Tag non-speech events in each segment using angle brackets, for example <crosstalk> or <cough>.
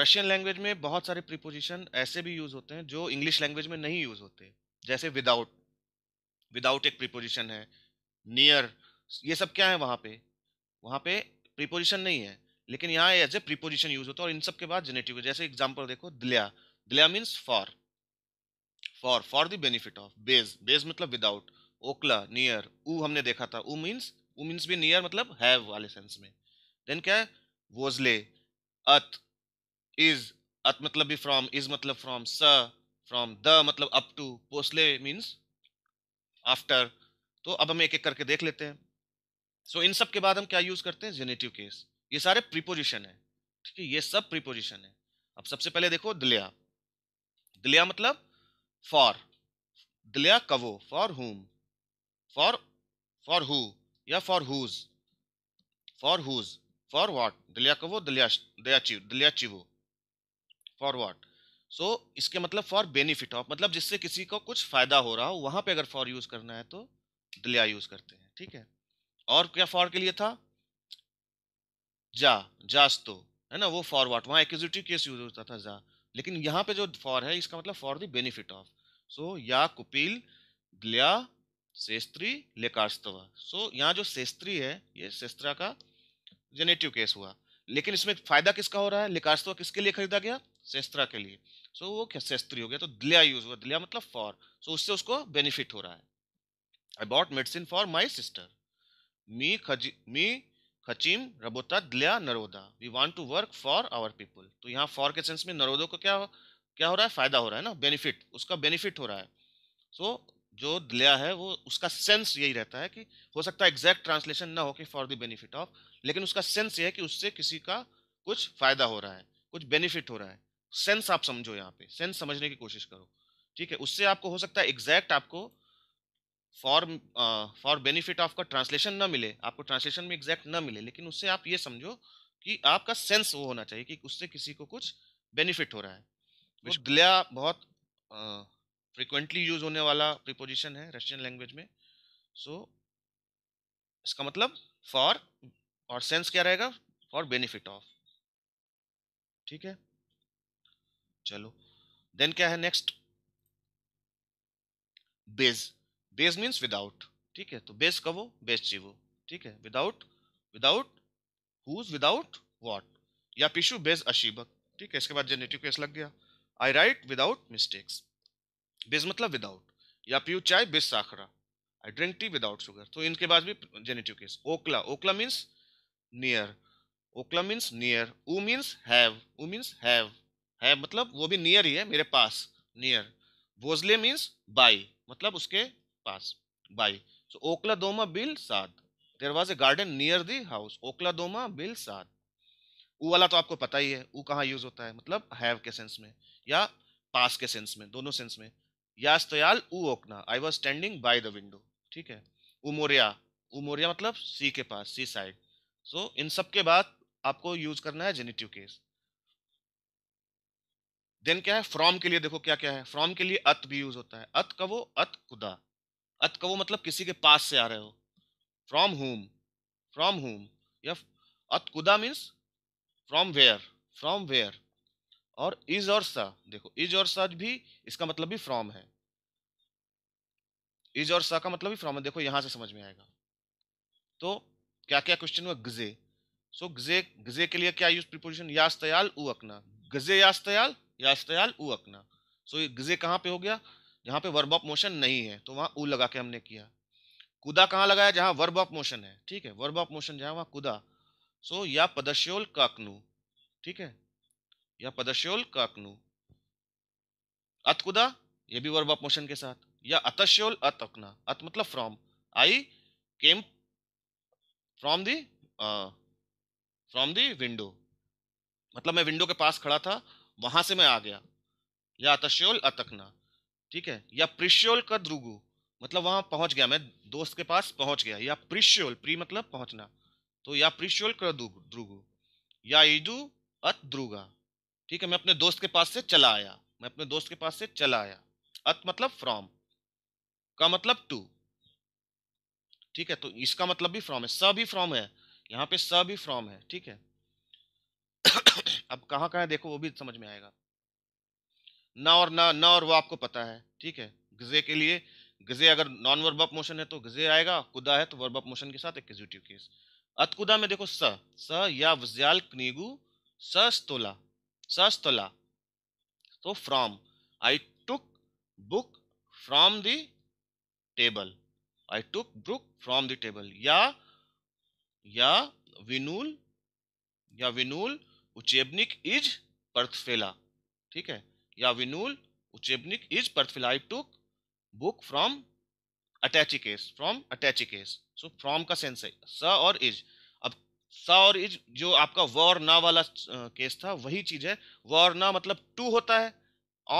Russian language में बहुत सारे प्रीपोजिशन ऐसे भी यूज होते हैं जो इंग्लिश लैंग्वेज में नहीं यूज होते जैसे विदाउट विदाउट एक प्रीपोजिशन है नियर ये सब क्या है वहाँ पे वहाँ पे प्रीपोजिशन नहीं है लेकिन यहाँ एज ए प्रीपोजिशन यूज होता है और इन सब के बाद जेनेटिव जैसे एग्जाम्पल देखो दिल्या दिल्या means for for for the benefit of बेज बेज मतलब विदाउट ओकला नियर ऊ हमने देखा था ऊ मीन्स ऊ मीन्स भी नियर मतलब हैव वाले सेंस में देन क्या है वोजले अत इज अत मतलब भी फ्रॉम इज मतलब फ्रॉम स फ्रॉम द मतलब अप टू पोस्ले मीन्स आफ्टर तो अब हम एक एक करके देख लेते हैं सो so, इन सब के बाद हम क्या यूज करते हैं जेनेटिव केस ये सारे प्रीपोजिशन है ठीक है ये सब प्रीपोजिशन है अब सबसे पहले देखो दिलिया दिलिया मतलब फॉर दिलिया कवो for whom for for who या for whose for whose for what दिलिया कवो दिलिया दया चिव चिवो फॉर वॉट सो इसके मतलब फॉर बेनिफिट ऑफ मतलब जिससे किसी को कुछ फ़ायदा हो रहा हो वहां पे अगर फॉर यूज़ करना है तो दिलिया यूज़ करते हैं ठीक है और क्या फॉर के लिए था जा जास्तो है ना वो फॉर वॉट वहाँ एक्विजिटिव केस यूज होता था जा लेकिन यहाँ पे जो फॉर है इसका मतलब फॉर द बेनिफिट ऑफ सो या कुपिल दिलिया सेस्त्री लेकारस्तवा सो so, यहाँ जो शेस्त्री है ये शेस्त्रा का जेनेटिव केस हुआ लेकिन इसमें फ़ायदा किसका हो रहा है लेकारस्तवा किसके लिए खरीदा गया सेस्त्रा के लिए सो so, वो क्या सेस्त्री हो गया तो दिलिया यूज हुआ दिलिया मतलब फॉर सो so, उससे उसको बेनिफिट हो रहा है I bought medicine for my sister मी खजी मी खचिम रबोता दिलिया नरोदा we want to work for our people तो यहाँ फॉर के सेंस में नरोदो को क्या हो क्या हो रहा है फायदा हो रहा है ना बेनिफिट उसका बेनिफिट हो रहा है सो so, जो दिलिया है वो उसका सेंस यही रहता है कि हो सकता है एग्जैक्ट ट्रांसलेशन ना हो कि फॉर द बेनिफिट ऑफ लेकिन उसका सेंस ये है कि उससे किसी का कुछ फायदा हो रहा है कुछ बेनिफिट हो रहा है सेंस आप समझो यहाँ पे सेंस समझने की कोशिश करो ठीक है उससे आपको हो सकता है एग्जैक्ट आपको फॉर फॉर बेनिफिट ऑफ का ट्रांसलेशन ना मिले आपको ट्रांसलेशन में एग्जैक्ट ना मिले लेकिन उससे आप ये समझो कि आपका सेंस वो होना चाहिए कि उससे किसी को कुछ बेनिफिट हो रहा है विच ग्लिया बहुत फ्रिक्वेंटली यूज होने वाला प्रिपोजिशन है रशियन लैंग्वेज में सो so, इसका मतलब फॉर और सेंस क्या रहेगा फॉर बेनिफिट ऑफ ठीक है चलो देन क्या है नेक्स्ट बेज बेज मीन्स विदाउट ठीक है तो बेस कवो बेस चिवो ठीक है without without whose without what या पिशु बेज अशीबक ठीक है इसके बाद जेनेटिव केस लग गया आई राइट विदाउट मिस्टेक्स बेज मतलब विदाउट या पीयू चाय बेस साखरा I drink tea without sugar तो इनके बाद भी जेनेटिव केस ओकला ओकला मीन्स नियर ओकला मीन्स नियर ऊ मीन्स हैव ऊ मीन्स हैव है मतलब वो भी नियर ही है मेरे पास नियर भोजले मीन्स बाई मतलब उसके पास बाई सो ओकला दोमा बिल साध there was a garden near the house ओकला दोमा बिल साध ऊ वाला तो आपको पता ही है ऊ कहाँ यूज होता है मतलब हैव के सेंस में या पास के सेंस में दोनों सेंस में या स्तयाल ऊ ओकना I was standing by the window ठीक है उमोरिया उमोरिया मतलब सी के पास सी साइड सो इन सब के बाद आपको यूज करना है जेनेटिव केस देन क्या है फ्रॉम के लिए देखो क्या क्या है फ्रॉम के लिए अत भी यूज होता है अत कवो अत कुदा अत कवो मतलब किसी के पास से आ रहे हो फ्रॉम होम फ्रॉम होम या अत कुदा means from where from where और इज और सा देखो इज और सा भी इसका मतलब भी फ्रॉम है इज और सा का मतलब भी फ्रॉम है देखो यहां से समझ में आएगा तो क्या क्या क्वेश्चन हुआ गजे सो so, गजे गजे के लिए क्या यूज प्रिपोजिशन यास्तयाल उ अकना गजे यास्तयाल या इश्तयाल ऊ अकना सो ये गज़े कहाँ पे हो गया जहाँ पे वर्ब ऑफ मोशन नहीं है तो वहाँ ऊ लगा के हमने किया कुदा कहाँ लगाया जहाँ वर्ब ऑफ मोशन है ठीक है वर्ब ऑफ मोशन जहाँ वहाँ कुदा सो या पदश्योल काकनू ठीक है या पदश्योल काकनू अतकुदा ये भी वर्ब ऑफ मोशन के साथ या अतश्योल अत अकना अत मतलब from I came from the from the window मतलब मैं विंडो के पास खड़ा था वहां से मैं आ गया या अतश्योल अतकना ठीक है या प्रिश्योल का द्रुगु मतलब वहां पहुंच गया मैं दोस्त के पास पहुंच गया या प्रिश्योल प्री मतलब पहुंचना तो या प्रिश्योल कर द्रुगु या ईदु अत द्रुगा ठीक है मैं अपने दोस्त के पास से चला आया मैं अपने दोस्त के पास से चला आया अत मतलब फ्रॉम का मतलब टू ठीक है तो इसका मतलब भी फ्रॉम है स भी फ्रॉम है यहाँ पे स भी फ्रॉम है ठीक है अब कहाँ कहाँ देखो वो भी समझ में आएगा न और ना ना और वो आपको पता है ठीक है गज़े के लिए गज़े अगर नॉन वर्ब ऑफ मोशन है तो गज़े आएगा कुदा है तो वर्ब ऑफ मोशन के साथ एक्जिक्यूटिव केस अतकुदा में देखो स स या वज्याल कनीगू सस्तोला सस्तोला तो from I took book from the table I took book from the table या या विनूल या विनूल उचेबनिक इज पर्थफेला ठीक है या विनूल उचेबनिक इज पर्थफेला I took book from attache case from attache case so from का सेंस है स और इज अब स और इज जो आपका व और ना वाला केस था वही चीज है व और ना मतलब टू होता है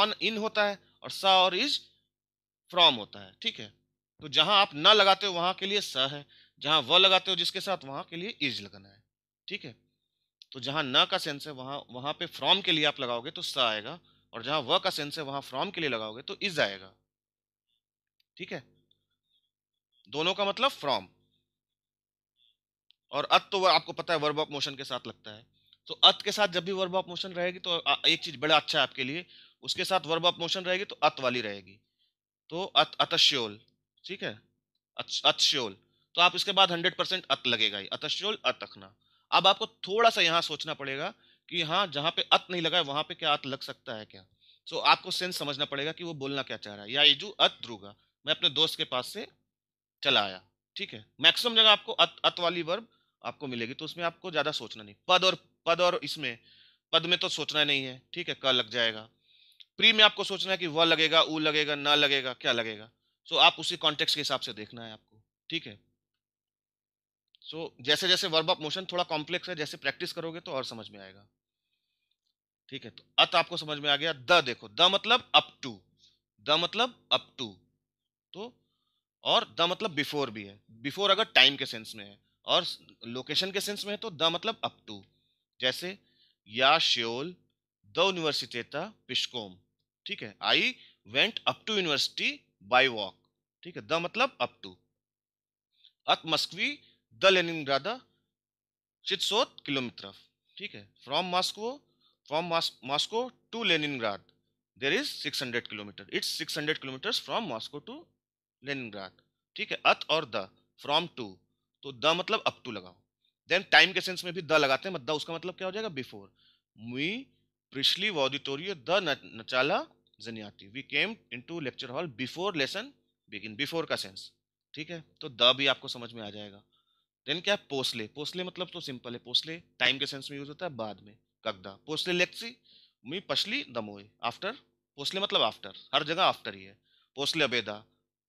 ऑन इन होता है और स और इज फ्रॉम होता है ठीक है तो जहां आप ना लगाते हो वहां के लिए स है जहां व लगाते हो जिसके साथ वहां के लिए इज लगाना है ठीक है तो जहां न का सेंस है वहां वहां पे फ्रॉम के लिए आप लगाओगे तो स आएगा और जहां व का सेंस है वहां फ्रॉम के लिए लगाओगे तो इज आएगा ठीक है दोनों का मतलब फ्रॉम और अत तो आपको पता है वर्ब ऑफ मोशन के साथ लगता है तो अत के साथ जब भी वर्ब ऑफ मोशन रहेगी तो एक चीज बड़ा अच्छा है आपके लिए उसके साथ वर्ब ऑफ मोशन रहेगी तो अत वाली रहेगी तो अत अतश्योल ठीक है अत, अतश्योल तो आप इसके बाद हंड्रेड परसेंट अत लगेगा ही अतश्योल अतखना अब आपको थोड़ा सा यहाँ सोचना पड़ेगा कि हाँ जहाँ पे अत नहीं लगा है वहाँ पे क्या अत लग सकता है क्या सो so, आपको सेंस समझना पड़ेगा कि वो बोलना क्या चाह रहा है या जो अत द्रुगा मैं अपने दोस्त के पास से चला आया ठीक है मैक्सिमम जगह आपको अत अत वाली वर्ब आपको मिलेगी तो उसमें आपको ज़्यादा सोचना नहीं पद और पद और इसमें पद में तो सोचना नहीं है ठीक है क लग जाएगा प्री में आपको सोचना है कि वह लगेगा ऊ लगेगा ना लगेगा क्या लगेगा सो so, आप उसी कॉन्टेक्स्ट के हिसाब से देखना है आपको ठीक है सो so, जैसे जैसे वर्ब ऑफ मोशन थोड़ा कॉम्प्लेक्स है जैसे प्रैक्टिस करोगे तो और समझ में आएगा ठीक है तो अत आपको समझ में आ गया द देखो द मतलब अप टू द मतलब अप टू तो और द मतलब बिफोर भी है बिफोर अगर टाइम के सेंस में है और लोकेशन के सेंस में है तो द मतलब अप टू जैसे या श्योल द यूनिवर्सिटेता पिशकोम ठीक है I went up to university by walk ठीक है द मतलब अप टू अत मस्कवी द लेनिनग्रादा चितसोत किलोमीटर ठीक है from Moscow from Moscow to Leningrad there is 600 kilometre it's 600 kilometre from Moscow to Leningrad ठीक है अथ और द फ्रॉम टू तो द मतलब अप टू लगाओ देन टाइम के सेंस में भी द लगाते हैं द उसका मतलब क्या हो जाएगा बिफोर मी प्रिशली वॉडिटोरियो द नचाला जनियाती we came to lecture hall before lesson begin before का सेंस ठीक है तो द भी आपको समझ में आ जाएगा देन क्या है पोसले पोसले मतलब तो सिंपल है पोसले टाइम के सेंस में यूज होता है बाद में कगदा पोसले लेक्सी मी पछली दमोए आफ्टर पोसले मतलब आफ्टर हर जगह आफ्टर ही है पोसले अबेदा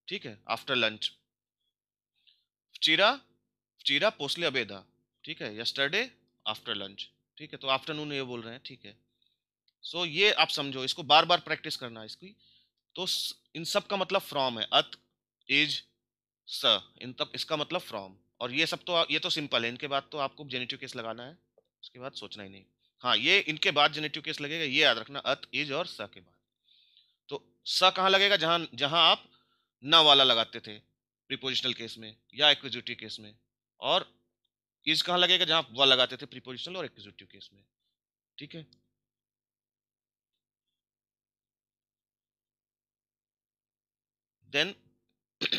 ठीक है आफ्टर लंच चीरा चीरा पोसले अबेदा ठीक है यस्टरडे आफ्टर लंच ठीक है तो आफ्टरनून ये बोल रहे हैं ठीक है सो so, ये आप समझो इसको बार बार प्रैक्टिस करना है इसकी तो इन सब का मतलब फ्रॉम है अत एज स इन तब इसका मतलब फ्रॉम और ये सब तो ये तो सिंपल है इनके बाद तो आपको जेनेटिव केस लगाना है उसके बाद सोचना ही नहीं हाँ ये इनके बाद जेनेटिव केस लगेगा ये याद रखना अत इज और स के बाद तो स कहाँ लगेगा जहाँ जहाँ आप न वाला लगाते थे प्रीपोजिशनल केस में या एक्विजिटिव केस में और इज कहाँ लगेगा जहाँ वह लगाते थे प्रीपोजिशनल और एक्विजिटिव केस में ठीक है देन <clears throat>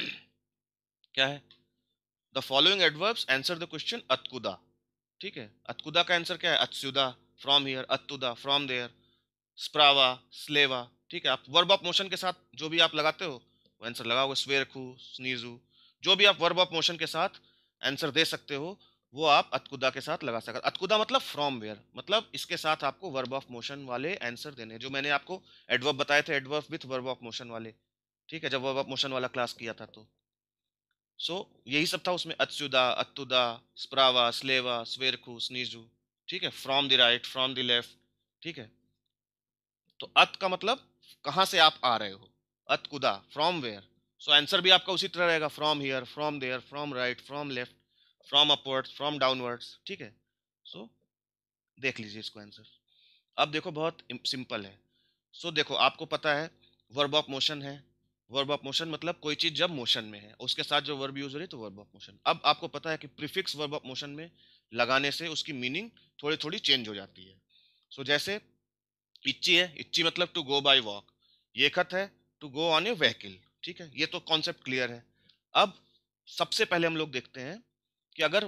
क्या है the following adverbs answer the question अतकुदा ठीक है अतकुदा का आंसर क्या है अत्सुदा फ्रॉम हियर अतुदा फ्रॉम देयर स्प्रावा स्लेवा ठीक है आप वर्ब ऑफ मोशन के साथ जो भी आप लगाते हो वो आंसर लगाओगे स्वेरखू स्नीजू जो भी आप वर्ब ऑफ मोशन के साथ आंसर दे सकते हो वो आप अतकुदा के साथ लगा सकते अतकुदा मतलब फ्रॉम वेयर मतलब इसके साथ आपको वर्ब ऑफ मोशन वाले आंसर देने जो मैंने आपको एडवर्ब बताए थे adverb with verb of motion वाले ठीक है जब वर्ब ऑफ मोशन वाला क्लास किया था तो सो यही सब था उसमें अत्सुदा अतुदा स्प्रावा स्लेवा स्वेरकू स्नीजू ठीक है from the right from the left ठीक है तो अत का मतलब कहाँ से आप आ रहे हो अत कुदा फ्रॉम वेयर सो आंसर भी आपका उसी तरह रहेगा from here from there from right from left from upwards from downwards ठीक है सो so, देख लीजिए इसको आंसर अब देखो बहुत सिंपल है सो so, देखो आपको पता है वर्ब ऑफ मोशन है वर्ब ऑफ मोशन मतलब कोई चीज़ जब मोशन में है उसके साथ जो वर्ब यूज हो रही है तो वर्ब ऑफ मोशन अब आपको पता है कि प्रीफिक्स वर्ब ऑफ मोशन में लगाने से उसकी मीनिंग थोड़ी थोड़ी चेंज हो जाती है सो so, जैसे इच्ची है इच्ची मतलब टू गो बाय वॉक ये खत है to go on a vehicle ठीक है ये तो कॉन्सेप्ट क्लियर है अब सबसे पहले हम लोग देखते हैं कि अगर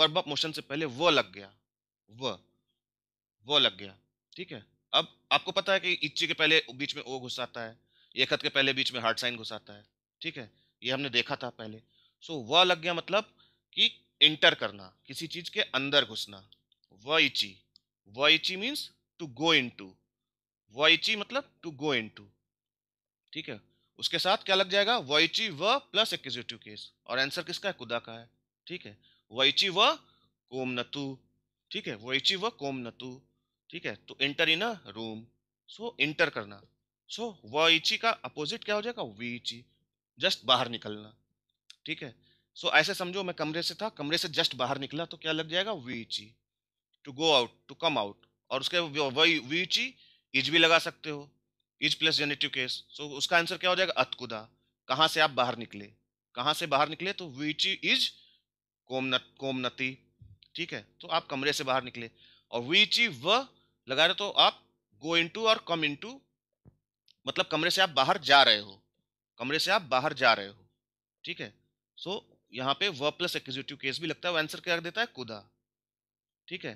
वर्ब ऑफ मोशन से पहले वह लग गया वह वह लग गया ठीक है अब आपको पता है कि इच्ची के पहले बीच में ओ घुसाता है ये खत के पहले बीच में हार्ड साइन घुसाता है ठीक है ये हमने देखा था पहले सो so, व लग गया मतलब कि इंटर करना किसी चीज के अंदर घुसना व इची व इची means to go into व इची मतलब टू गो इन टू ठीक है उसके साथ क्या लग जाएगा इची व प्लस एक्विजिटिव केस और आंसर किसका है कुदा का है ठीक है इची व कोम नतु ठीक है इची व कोम नतु ठीक है तो enter in a room so enter करना सो so, वईची का अपोजिट क्या हो जाएगा वीची जस्ट बाहर निकलना ठीक है सो so, ऐसे समझो मैं कमरे से था कमरे से जस्ट बाहर निकला तो क्या लग जाएगा वीची to go out to come out और उसके वही वीची इज भी लगा सकते हो इज प्लस जेनेटिव केस सो उसका आंसर क्या हो जाएगा अतकुदा कहाँ से आप बाहर निकले कहाँ से बाहर निकले तो वीची इज कोमन कोमनती ठीक है तो आप कमरे से बाहर निकले और वीची व लगा रहे तो आप गो इनटू और कम इनटू मतलब कमरे से आप बाहर जा रहे हो कमरे से आप बाहर जा रहे हो ठीक है सो so, यहाँ पे वर्ब प्लस एक्विजिटिव केस भी लगता है आंसर क्या देता है कुदा ठीक है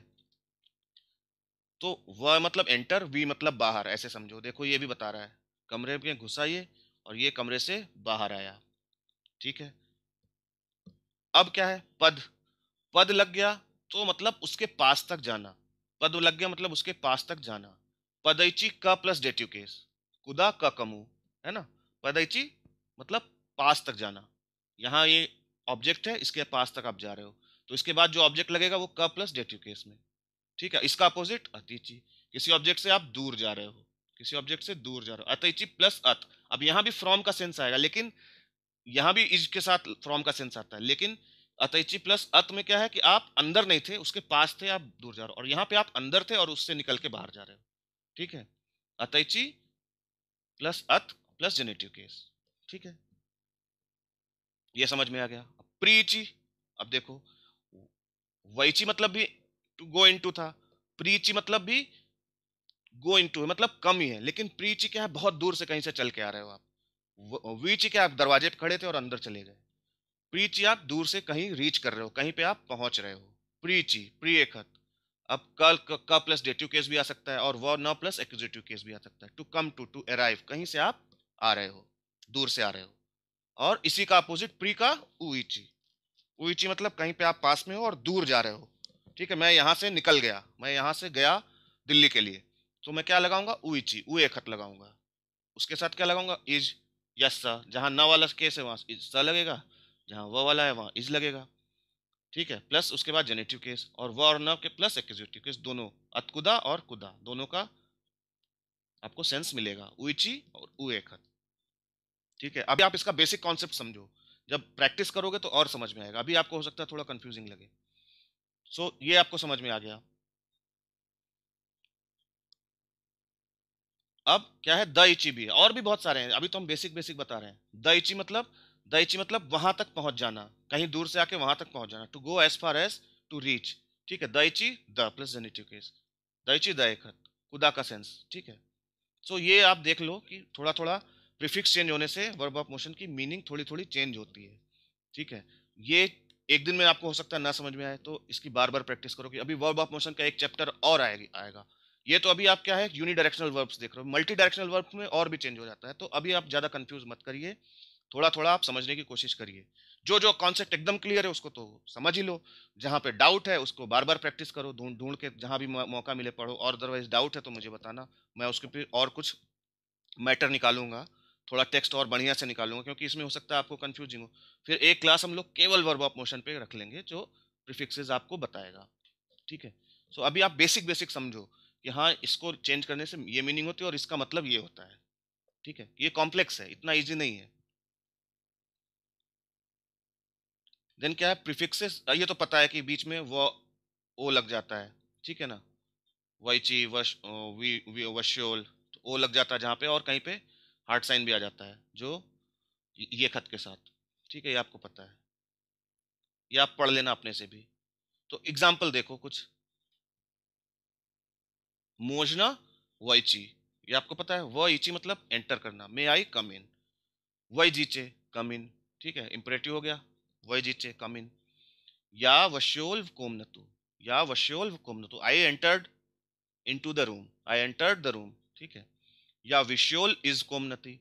तो व मतलब एंटर वी मतलब बाहर ऐसे समझो देखो ये भी बता रहा है कमरे में घुसा ये और ये कमरे से बाहर आया ठीक है अब क्या है पद पद लग गया तो मतलब उसके पास तक जाना पद लग गया मतलब उसके पास तक जाना पदईची क प्लस डेटिव केस कुदा का कमू है ना पैदाइची मतलब पास तक जाना यहाँ ये ऑब्जेक्ट है इसके पास तक आप जा रहे हो तो इसके बाद जो ऑब्जेक्ट लगेगा वो क प्लस डेटिव केस में ठीक है इसका अपोजिट अतिची किसी ऑब्जेक्ट से आप दूर जा रहे हो किसी ऑब्जेक्ट से दूर जा रहे हो अतिची प्लस अत अब यहाँ भी फ्रॉम का सेंस आएगा लेकिन यहाँ भी इज के साथ फ्रॉम का सेंस आता है लेकिन अतैची प्लस अत में क्या है कि आप अंदर नहीं थे उसके पास थे आप दूर जा रहे हो और यहाँ पे आप अंदर थे और उससे निकल के बाहर जा रहे हो ठीक है अतिची प्लस अत प्लस जेनेटिव केस ठीक है ये समझ में आ गया प्रीची अब देखो वैची मतलब भी टू गो इनटू था प्रीची मतलब भी गो इनटू है मतलब कम ही है लेकिन प्रीची क्या है बहुत दूर से कहीं से चल के आ रहे हो आप वीची क्या आप दरवाजे पे खड़े थे और अंदर चले गए प्रीची आप दूर से कहीं रीच कर रहे हो कहीं पे आप पहुंच रहे हो प्रीची प्रिय खत अब कल का प्लस डेटिव केस भी आ सकता है और वह न प्लस एक्जिटिव केस भी आ सकता है to come to to arrive कहीं से आप आ रहे हो दूर से आ रहे हो और इसी का अपोजिट प्री का उईची उईची e e मतलब कहीं पे आप पास में हो और दूर जा रहे हो ठीक है मैं यहाँ से निकल गया मैं यहाँ से गया दिल्ली के लिए तो मैं क्या लगाऊंगा उईची एक e खत लगाऊंगा उसके साथ क्या लगाऊंगा इज यस सर जहाँ न वाला केस है वहाँ इज स लगेगा जहाँ वह वाला है वहाँ इज लगेगा ठीक है प्लस उसके बाद जेनेटिव केस और न के प्लस एक्जिव केस दोनों अतकुदा और कुदा दोनों का आपको सेंस मिलेगा उची और उएखत ठीक है अभी आप इसका बेसिक कॉन्सेप्ट समझो जब प्रैक्टिस करोगे तो और समझ में आएगा अभी आपको हो सकता है थोड़ा कंफ्यूजिंग लगे सो so, ये आपको समझ में आ गया अब क्या है द इची भी है और भी बहुत सारे हैं अभी तो हम बेसिक बेसिक बता रहे हैं द इची मतलब द इची मतलब वहां तक पहुंच जाना कहीं दूर से आके वहां तक पहुंच जाना to go as far as to reach ठीक है दईची द प्लस जेनेटिव केस दईची द एक खुदा का सेंस ठीक है सो so, ये आप देख लो कि थोड़ा थोड़ा प्रिफिक्स चेंज होने से वर्ब ऑफ मोशन की मीनिंग थोड़ी थोड़ी चेंज होती है ठीक है ये एक दिन में आपको हो सकता है ना समझ में आए तो इसकी बार बार प्रैक्टिस करो कि अभी वर्ब ऑफ मोशन का एक चैप्टर और आएगी आएगा ये तो अभी आप क्या है यूनी डायरेक्शनल वर्ब्स देख रहे हो मल्टी डायरेक्शनल वर्ब में और भी चेंज हो जाता है तो अभी आप ज़्यादा कन्फ्यूज मत करिए थोड़ा थोड़ा आप समझने की कोशिश करिए जो जो कॉन्सेप्ट एकदम क्लियर है उसको तो समझ ही लो जहाँ पे डाउट है उसको बार बार प्रैक्टिस करो ढूंढ ढूंढ के जहाँ भी मौका मिले पढ़ो और अदरवाइज डाउट है तो मुझे बताना मैं उसके फिर और कुछ मैटर निकालूंगा थोड़ा टेक्स्ट और बढ़िया से निकालूंगा क्योंकि इसमें हो सकता है आपको कन्फ्यूजिंग हो फिर एक क्लास हम लोग केवल वर्ब ऑफ मोशन पर रख लेंगे जो प्रिफिक्सेज आपको बताएगा ठीक है सो अभी आप बेसिक बेसिक समझो कि हाँ इसको चेंज करने से ये मीनिंग होती है और इसका मतलब ये होता है ठीक है ये कॉम्प्लेक्स है इतना ईजी नहीं है देन क्या है प्रीफिक्सेस ये तो पता है कि बीच में व ओ लग जाता है ठीक है ना वाइची वश वी, वी वश्योल तो ओ लग जाता है जहाँ पे और कहीं पे हार्ट साइन भी आ जाता है जो ये खत के साथ ठीक है ये आपको पता है ये आप पढ़ लेना अपने से भी तो एग्जाम्पल देखो कुछ मोजना वाइची ये आपको पता है व ईची मतलब एंटर करना मे आई कम इन वही जीचे कम इन ठीक है इम्परेटिव हो गया वैजिटे कम इन या वश्योल्व कोमनतु तो, या वश्योल्व कोमनतु I entered into the room I entered the room ठीक है या विश्योल इज कोमनती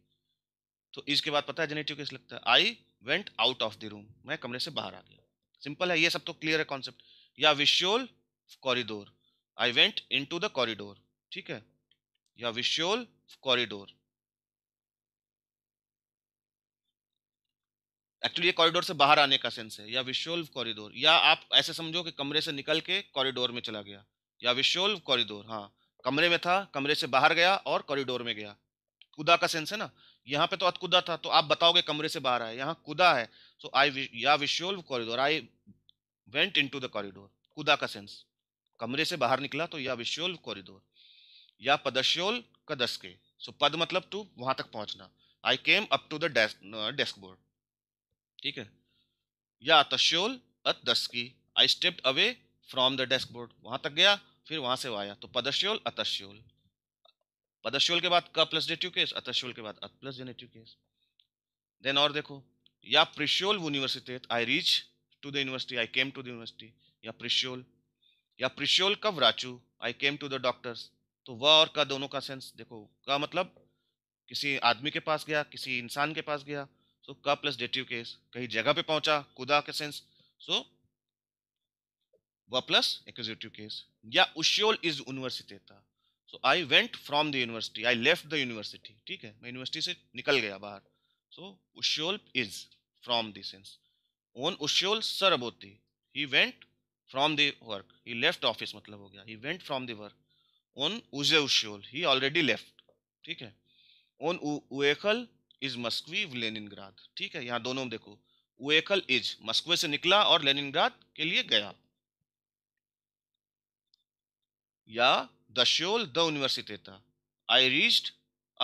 तो इसके बाद पता है जेनेटिव केस लगता है I went out of the room मैं कमरे से बाहर आ गया सिंपल है ये सब तो क्लियर है कॉन्सेप्ट या विश्योल कॉरिडोर I went into the corridor ठीक है या विश्योल कॉरिडोर एक्चुअली ये कॉरिडोर से बाहर आने का सेंस है या विशोल्व कॉरिडोर या आप ऐसे समझो कि कमरे से निकल के कॉरिडोर में चला गया या विशोल्व कॉरिडोर हाँ कमरे में था कमरे से बाहर गया और कॉरिडोर में गया कुदा का सेंस है ना यहाँ पे तो अतकुदा था तो आप बताओगे कमरे से बाहर आए यहाँ कुदा है सो तो आई या विशोल्व कॉरिडोर I went in the corridor कुदा का सेंस कमरे से बाहर निकला तो या विशोल्व कॉरिडोर या पदश्योल कदस के सो पद मतलब टू वहां तक पहुंचना I came up to the desk board ठीक है या तश्योल अत दस्की I stepped away from the desk board वहां तक गया फिर वहां से आया तो पदश्योल अतश्योल पदश्योल के बाद क प्लस डेटिव केस अतश्योल के बाद अत प्लस जेनेटिव केस देन और देखो या प्रिश्योल यूनिवर्सिटी I reach to the university I came to the university या प्रिश्योल या प्रिश्योल कब राचू I came to the doctors तो वह और का दोनों का सेंस देखो का मतलब किसी आदमी के पास गया किसी इंसान के पास गया सो का प्लस डेटिव केस कहीं जगह पे पहुंचा कुदा के सेंस सो व प्लस एक्जिव केस या उश्योल इज यूनिवर्सिटेता so I went from the university I left the university ठीक है मैं यूनिवर्सिटी से निकल गया बाहर सो उश्योल इज फ्रॉम द सेंस ओन उश्योल सरबोती he went from the work he left office मतलब हो गया he went from the work ओन उजे उश्योल ही ऑलरेडी लेफ्ट ठीक है ओन उखल इज मस्कवी लेनिनग्राद ठीक है यहाँ दोनों देखो वेकल इज मस्कवे से निकला और लेनिनग्राद के लिए गया या दश्योल द यूनिवर्सिटी था I reached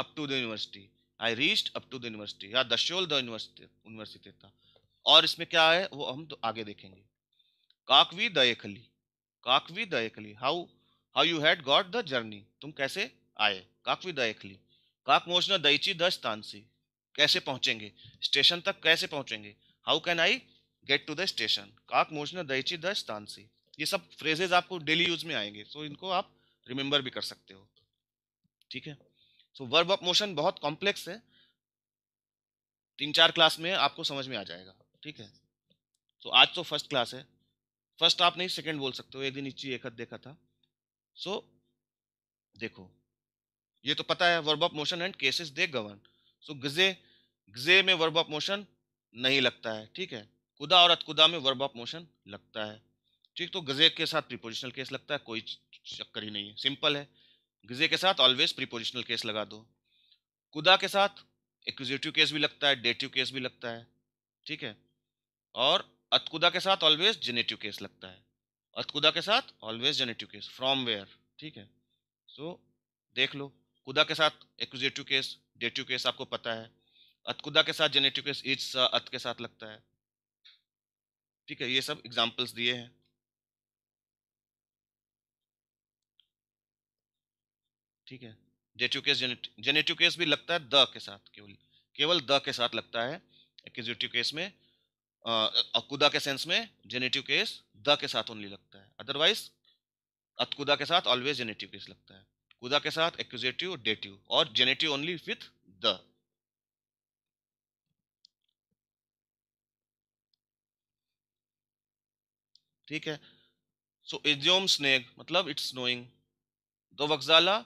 up to the university I reached up to the university या दश्योल द यूनिवर्सिटी यूनिवर्सिटी था और इसमें क्या है वो हम तो आगे देखेंगे काकवी द एकली काकवी द एकली how how you had got the journey तुम कैसे आए काकवी द एकली काक मोचना दईची द स्थानसी कैसे पहुंचेंगे स्टेशन तक कैसे पहुंचेंगे how can I get to the station काक मोचना दयची द सी ये सब फ्रेजेज आपको डेली यूज में आएंगे सो so इनको आप रिमेंबर भी कर सकते हो ठीक है सो वर्ब ऑफ मोशन बहुत कॉम्प्लेक्स है तीन चार क्लास में आपको समझ में आ जाएगा ठीक है सो so, आज तो फर्स्ट क्लास है फर्स्ट आप नहीं सेकंड बोल सकते हो एक दिन इच्छी एक हद देखा था सो so, देखो ये तो पता है verb of motion and cases they govern so गजे गजे में वर्ब ऑफ मोशन नहीं लगता है ठीक है कुदा और अतकुदा में वर्ब ऑफ मोशन लगता है ठीक तो गजे के साथ प्रीपोजिशनल केस लगता है कोई चक्कर ही नहीं है सिंपल है गजे के साथ ऑलवेज प्रीपोजिशनल केस लगा दो कुदा के साथ एक्विजिटिव केस भी लगता है डेटिव केस भी लगता है ठीक है और अतकुदा के साथ ऑलवेज जेनेटिव केस लगता है अतकुदा के साथ always genitive case from where ठीक है सो so, देख लो कुदा के साथ एक्विजिटिव केस केस आपको पता है अतकुदा के साथ जेनेटिव जेनेटिकस इट्स अत के साथ लगता है ठीक है ये सब एग्जाम्पल्स दिए हैं ठीक है केस जेनेटिव केस भी लगता है द के साथ केवल केवल द के साथ लगता है एक्जिटिव केस में अकुदा के सेंस में जेनेटिव केस द के साथ ओनली लगता है अदरवाइज अतकुदा के साथ ऑलवेज जेनेटिव केस लगता है कुदा के साथ एक्यूजेटिव डेटिव और जेनेटिव ओनली विथ द ठीक है सो एज्योम स्नेग मतलब इट्स नोइंग दो वक्जाला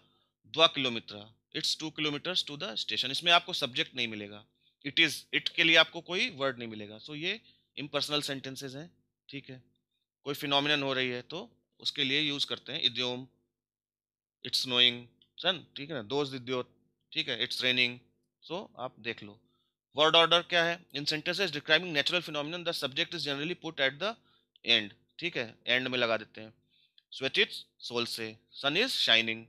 दो किलोमीटर it's two kilometre to the station इसमें आपको सब्जेक्ट नहीं मिलेगा इट इज इट के लिए आपको कोई वर्ड नहीं मिलेगा सो so, ये इम्पर्सनल सेंटेंसेज हैं ठीक है कोई फिनोमिनन हो रही है तो उसके लिए यूज़ करते हैं इद्योम इट्स स्नोइंग सन ठीक है ना दोज विद्योत ठीक है इट्स रेनिंग सो आप देख लो वर्ड ऑर्डर क्या है in sentences describing natural phenomena the subject is generally put at the end ठीक है एंड में लगा देते हैं स्वेच इट्स सोल से सन इज शाइनिंग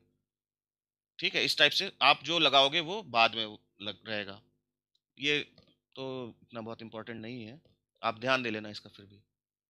ठीक है इस टाइप से आप जो लगाओगे वो बाद में लग रहेगा ये तो इतना बहुत इंपॉर्टेंट नहीं है आप ध्यान दे लेना इसका फिर भी